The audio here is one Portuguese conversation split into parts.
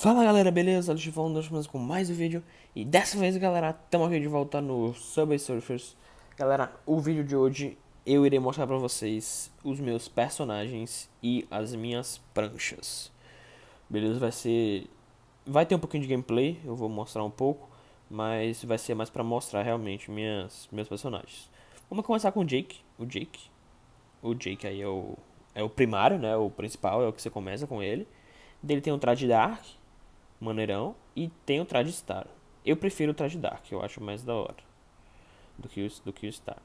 Fala galera, beleza? Alex falando das com mais um vídeo E dessa vez galera, estamos aqui de volta no Subway Surfers Galera, o vídeo de hoje eu irei mostrar pra vocês os meus personagens e as minhas pranchas Beleza? Vai ser... vai ter um pouquinho de gameplay, eu vou mostrar um pouco Mas vai ser mais pra mostrar realmente minhas, meus personagens Vamos começar com o Jake, o Jake O Jake aí é o, é o primário, né? O principal, é o que você começa com ele dele tem um traje dark, maneirão. E tem o traje Star. Eu prefiro o traje Dark, eu acho mais da hora do que o, do que o Star.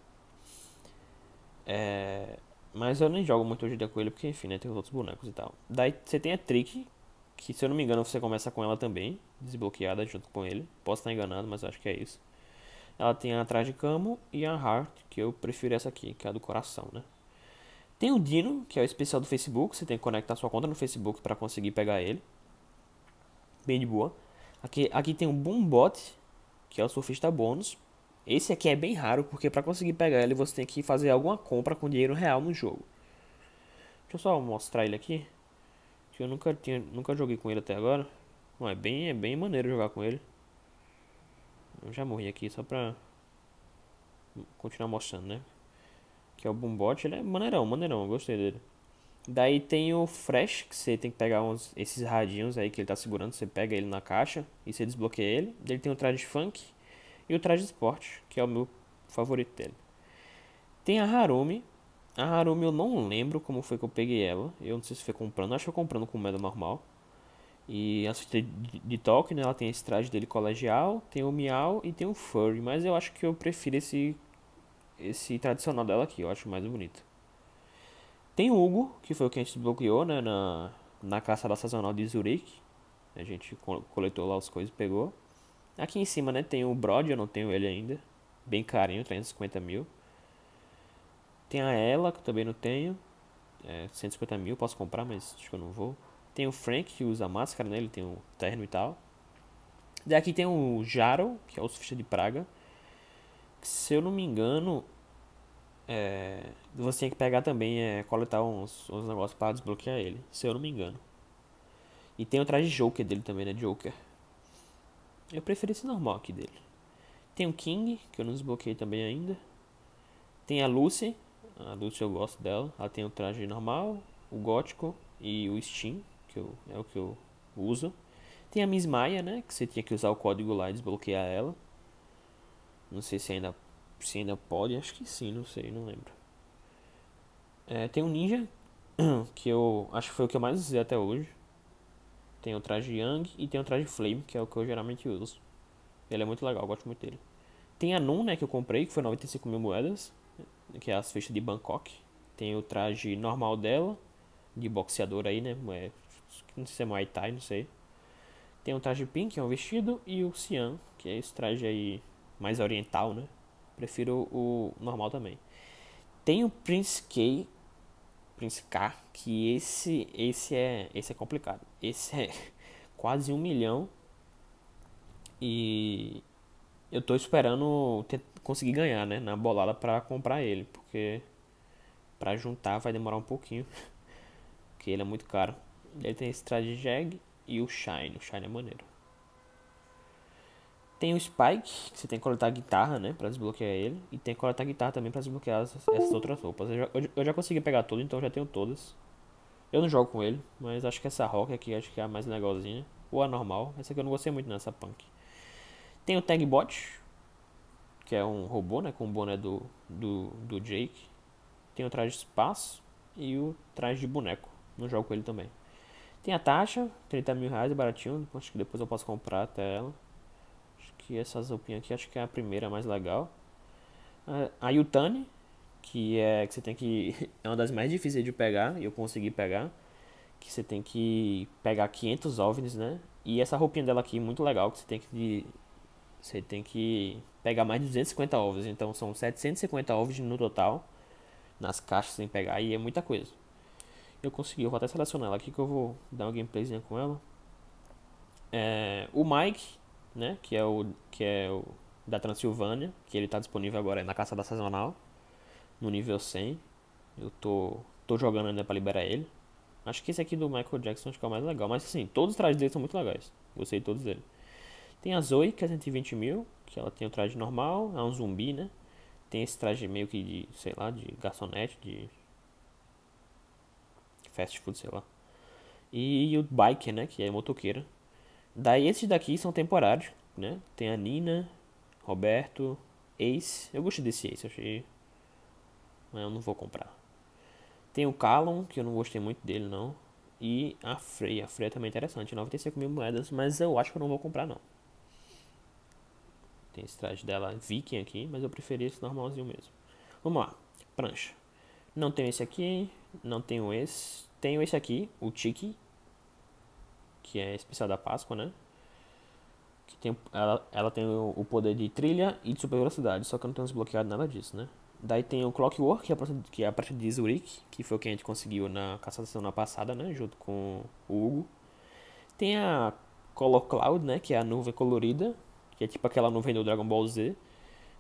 É, mas eu nem jogo muito hoje de dia com ele, porque enfim, né, tem os outros bonecos e tal. Daí você tem a Trick, que se eu não me engano você começa com ela também, desbloqueada junto com ele. Posso estar enganado, mas acho que é isso. Ela tem a Camo e a Heart, que eu prefiro essa aqui, que é a do coração, né? Tem o Dino, que é o especial do Facebook, você tem que conectar sua conta no Facebook para conseguir pegar ele bem de boa. Aqui, aqui tem um Boom Bot, que é o surfista bônus. Esse aqui é bem raro, porque para conseguir pegar ele você tem que fazer alguma compra com dinheiro real no jogo. Deixa eu só mostrar ele aqui. Que eu nunca, tinha, nunca joguei com ele até agora. Não, é, bem, é bem maneiro jogar com ele. Eu já morri aqui só pra continuar mostrando, né? Que é o Boombot, ele é maneirão, maneirão, eu gostei dele. Daí tem o Fresh, que você tem que pegar uns, esses radinhos aí que ele tá segurando, você pega ele na caixa e você desbloqueia ele. Ele tem o traje funk e o traje esporte, que é o meu favorito dele. Tem a Harumi. A Harumi eu não lembro como foi que eu peguei ela. Eu não sei se foi comprando, acho que foi comprando com moeda normal. E a de, de Tolkien, né, ela tem esse traje dele colegial, tem o Miau e tem o Furry, mas eu acho que eu prefiro esse esse tradicional dela aqui, eu acho mais bonito. Tem o Hugo, que foi o que a gente desbloqueou né, na, na da sazonal de Zurique. A gente coletou lá as coisas e pegou. Aqui em cima né, tem o Brody, eu não tenho ele ainda. Bem carinho, 350 mil. Tem a Ela, que eu também não tenho. É, 150 mil, posso comprar, mas acho que eu não vou. Tem o Frank, que usa máscara, né? Ele tem o terno e tal. Daqui tem o Jaro, que é o Sufista de Praga. se eu não me engano, é, você tem que pegar também, é, coletar uns, uns negócios para desbloquear ele, se eu não me engano. E tem o traje Joker dele também, né? Joker. Eu prefiro esse normal aqui dele. Tem o King, que eu não desbloqueei também ainda. Tem a Lucy. A Lucy eu gosto dela. Ela tem o traje normal, o gótico e o Steam, que eu, é o que eu uso. Tem a Miss Maya né? Que você tinha que usar o código lá e desbloquear ela. Não sei se ainda se ainda pode, acho que sim, não sei, não lembro. É, tem o um Ninja, que eu acho que foi o que eu mais usei até hoje. Tem o traje Yang e tem o traje Flame, que é o que eu geralmente uso. Ele é muito legal, eu gosto muito dele. Tem a Nun, né, que eu comprei, que foi 95 mil moedas, que é as fechas de Bangkok. Tem o traje normal dela, de boxeador aí, né, é, não sei se é Muay Thai, não sei. Tem o traje Pink, que é um vestido, e o Xian, que é esse traje aí mais oriental, né. Prefiro o normal também. Tem o Prince K, Prince K, que esse esse é esse é complicado. Esse é quase um milhão e eu tô esperando conseguir ganhar, né, na bolada para comprar ele, porque para juntar vai demorar um pouquinho, porque ele é muito caro. Ele tem esse traje de e o shine, o shine é maneiro. Tem o Spike, que você tem que coletar a guitarra, né? Pra desbloquear ele. E tem que coletar a guitarra também pra desbloquear essas, essas uhum. outras roupas. Eu já, eu já, consegui pegar tudo, então já tenho todas. Eu não jogo com ele, mas acho que essa rock aqui acho que é a mais legalzinha. Ou a normal. Essa aqui eu não gostei muito, né essa punk. Tem o Tagbot, que é um robô, né? Com o boné do, do, do Jake. Tem o traje de espaço e o traje de boneco. Não jogo com ele também. Tem a taxa, 30 mil reais, baratinho. Acho que depois eu posso comprar até ela que essas roupinhas aqui acho que é a primeira mais legal. Ah, a Yutani, que é que você tem que é uma das mais difíceis de pegar, e eu consegui pegar, que você tem que pegar 500 ovnis, né? E essa roupinha dela aqui muito legal, que você tem que você tem que pegar mais de 250 ovos, então são 750 ovos no total nas caixas sem pegar e é muita coisa. Eu consegui, eu vou até selecionar ela aqui que eu vou dar uma gameplayzinha com ela. É, o Mike né? Que é o que é o da Transilvânia, que ele está disponível agora é na da sazonal, no nível 100. Eu tô tô jogando ainda para liberar ele. Acho que esse aqui do Michael Jackson acho que é o mais legal, mas assim, todos os trajes dele são muito legais. Gostei de todos eles. Tem a Zoe, que é 120 mil, que ela tem o traje normal, é um zumbi, né? Tem esse traje meio que de, sei lá, de garçonete, de fast food, sei lá. E o biker, né, que é motoqueira, Daí esses daqui são temporários, né? Tem a Nina, Roberto, Ace. Eu gostei desse Ace, achei. Mas eu não vou comprar. Tem o Callum, que eu não gostei muito dele, não. E a Freya. A Freya também é interessante, 95 mil moedas, mas eu acho que eu não vou comprar, não. Tem esse traje dela viking aqui, mas eu preferi esse normalzinho mesmo. Vamos lá, prancha. Não tenho esse aqui, não tenho esse. Tenho esse aqui, o Tiki, que é especial da Páscoa, né? Que tem, ela, ela tem o, poder de trilha e de super velocidade, só que eu não tenho desbloqueado nada disso, né? Daí tem o Clockwork, que é a prancha, que é a prancha de Zurich, que foi o que a gente conseguiu na caçada semana passada, né? Junto com o Hugo. Tem a Color Cloud, né? Que é a nuvem colorida, que é tipo aquela nuvem do Dragon Ball Z.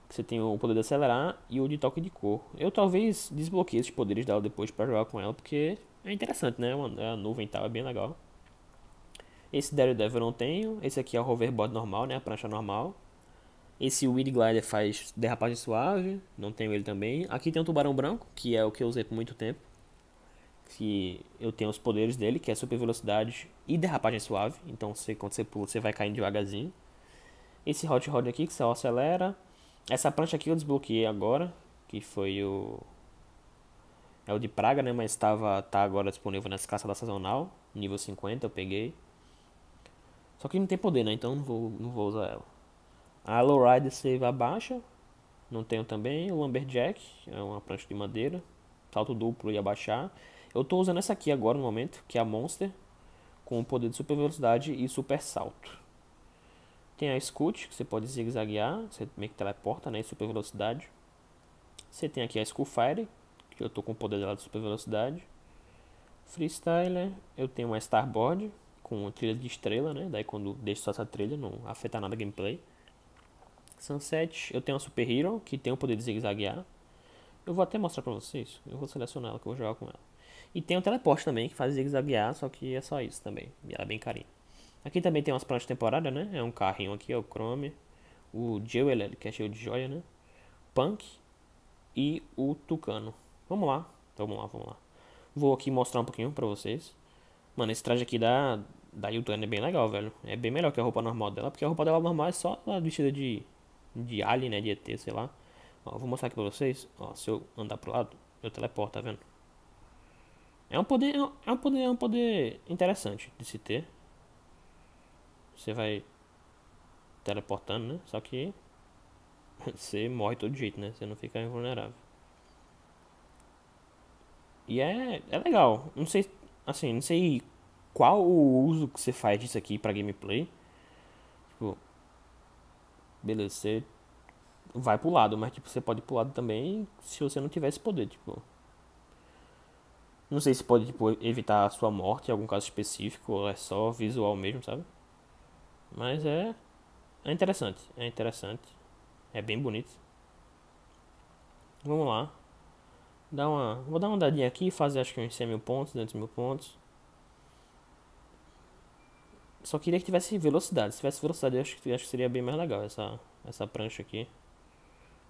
Que você tem o poder de acelerar e o de toque de cor. Eu talvez desbloqueie esses poderes dela depois para jogar com ela, porque é interessante, né? É a é nuvem e tal, é bem legal. Esse Daredevil eu não tenho. Esse aqui é o hoverboard normal, né? A prancha normal. Esse Wind Glider faz derrapagem suave. Não tenho ele também. Aqui tem o um Tubarão Branco, que é o que eu usei por muito tempo. Que eu tenho os poderes dele, que é super velocidade e derrapagem suave. Então, você, quando você pula, você vai caindo devagarzinho. Esse Hot Rod aqui, que só acelera. Essa prancha aqui eu desbloqueei agora, que foi o... É o de praga, né? Mas tava, tá agora disponível nessa da sazonal. Nível 50 eu peguei. Só que não tem poder, né? Então não vou, não vou usar ela. A Lowrider Save abaixa. Não tenho também. O Lumberjack, é uma prancha de madeira. Salto duplo e abaixar. Eu tô usando essa aqui agora no momento, que é a Monster. Com o poder de super velocidade e super salto. Tem a Scoot, que você pode zigue-zaguear. Você meio que teleporta, né? E super velocidade. Você tem aqui a Skullfire, que eu tô com o poder dela de super velocidade. Freestyler, eu tenho uma Starboard com trilha de estrela, né? Daí quando deixo só essa trilha, não afeta nada a gameplay. Sunset, eu tenho uma Super Hero, que tem o poder de zigue-zaguear. Eu vou até mostrar pra vocês. Eu vou selecionar ela, que eu vou jogar com ela. E tem o Teleporte também, que faz zigue-zaguear, só que é só isso também. E ela é bem carinha. Aqui também tem umas plantas temporárias, né? É um carrinho aqui, é o Chrome. O Jewel, que é cheio de joia, né? Punk. E o Tucano. Vamos lá, vamos lá, vamos lá. Vou aqui mostrar um pouquinho pra vocês. Mano, esse traje aqui da, da Yutani é bem legal, velho. É bem melhor que a roupa normal dela, porque a roupa dela normal é só a vestida de, de alien, né? De ET, sei lá. Ó, vou mostrar aqui pra vocês. Ó, se eu andar pro lado, eu teleporto, tá vendo? É um poder, é um poder, é um poder interessante de se ter. Você vai teleportando, né? Só que você morre todo jeito, né? Você não fica invulnerável. E é, é legal. Não sei Assim, não sei qual o uso que você faz disso aqui pra gameplay. Tipo. Beleza, você vai pro lado, mas tipo, você pode ir pro lado também se você não tiver esse poder, tipo. Não sei se pode tipo, evitar a sua morte em algum caso específico, ou é só visual mesmo, sabe? Mas é. É interessante, é interessante. É bem bonito. Vamos lá dar uma, vou dar uma dadinha aqui, fazer acho que uns 100 mil pontos, 200 mil pontos. Só queria que tivesse velocidade. Se tivesse velocidade, eu acho que, acho que seria bem mais legal essa, essa prancha aqui.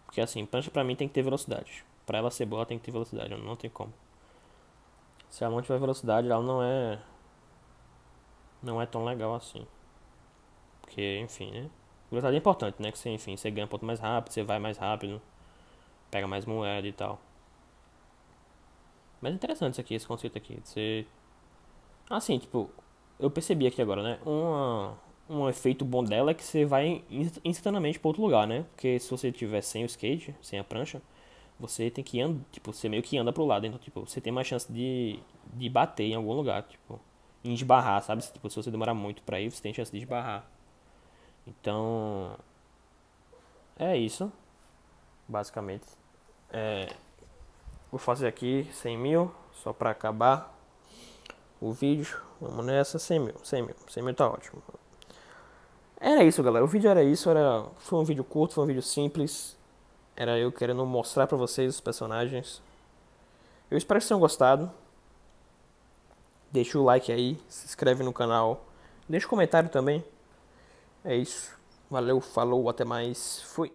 Porque assim, prancha pra mim tem que ter velocidade. Pra ela ser boa, tem que ter velocidade. Não, tem como. Se ela não tiver velocidade, ela não é. Não é tão legal assim. Porque, enfim, né? Velocidade é importante, né? Que você, enfim, você ganha ponto mais rápido, você vai mais rápido, pega mais moeda e tal. Mas é interessante isso aqui, esse conceito aqui. De ser... Assim, tipo, eu percebi aqui agora, né? Uma, um efeito bom dela é que você vai instantaneamente para outro lugar, né? Porque se você tiver sem o skate, sem a prancha, você tem que andar, tipo, você meio que anda pro lado, então tipo, você tem mais chance de, de bater em algum lugar, tipo, em esbarrar, sabe? Se, tipo, se você demorar muito para ir, você tem chance de esbarrar. Então, é isso, basicamente. É, Vou fazer aqui 100 mil, só para acabar o vídeo. Vamos nessa, 100 mil, 100 mil, 100 mil tá ótimo. Era isso, galera. O vídeo era isso. Era... Foi um vídeo curto, foi um vídeo simples. Era eu querendo mostrar pra vocês os personagens. Eu espero que vocês tenham gostado. Deixa o like aí, se inscreve no canal. Deixa um comentário também. É isso. Valeu, falou, até mais. Fui.